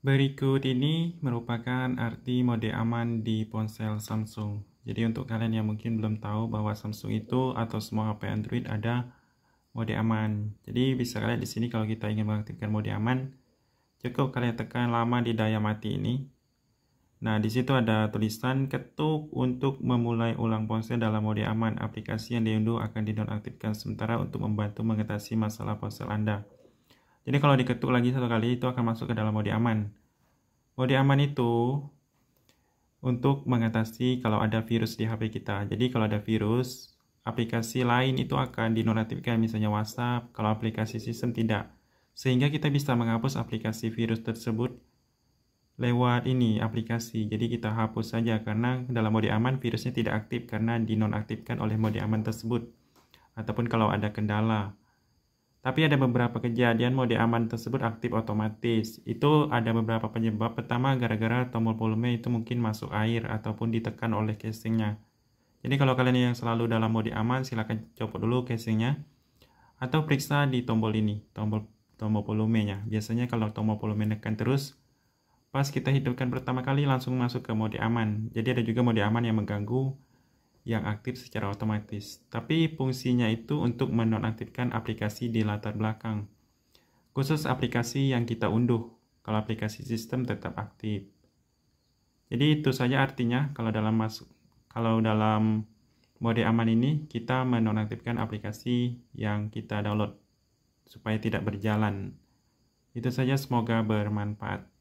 Berikut ini merupakan arti mode aman di ponsel Samsung. Jadi untuk kalian yang mungkin belum tahu bahwa Samsung itu atau semua HP Android ada mode aman. Jadi bisa kalian di sini kalau kita ingin mengaktifkan mode aman, cukup kalian tekan lama di daya mati ini. Nah, di situ ada tulisan ketuk untuk memulai ulang ponsel dalam mode aman. Aplikasi yang diunduh akan dinonaktifkan sementara untuk membantu mengatasi masalah ponsel Anda. Jadi kalau diketuk lagi satu kali itu akan masuk ke dalam mode aman. Mode aman itu untuk mengatasi kalau ada virus di HP kita. Jadi kalau ada virus, aplikasi lain itu akan dinonaktifkan, misalnya WhatsApp, kalau aplikasi sistem tidak. Sehingga kita bisa menghapus aplikasi virus tersebut lewat ini aplikasi. Jadi kita hapus saja karena dalam mode aman virusnya tidak aktif karena dinonaktifkan oleh mode aman tersebut. Ataupun kalau ada kendala tapi ada beberapa kejadian mode aman tersebut aktif otomatis. Itu ada beberapa penyebab. Pertama, gara-gara tombol volume itu mungkin masuk air ataupun ditekan oleh casingnya. Jadi kalau kalian yang selalu dalam mode aman, silahkan copot dulu casingnya. Atau periksa di tombol ini, tombol tombol volumenya. Biasanya kalau tombol volume tekan terus, pas kita hidupkan pertama kali langsung masuk ke mode aman. Jadi ada juga mode aman yang mengganggu yang aktif secara otomatis, tapi fungsinya itu untuk menonaktifkan aplikasi di latar belakang, khusus aplikasi yang kita unduh, kalau aplikasi sistem tetap aktif. Jadi itu saja artinya kalau dalam masuk kalau dalam mode aman ini kita menonaktifkan aplikasi yang kita download supaya tidak berjalan. Itu saja semoga bermanfaat.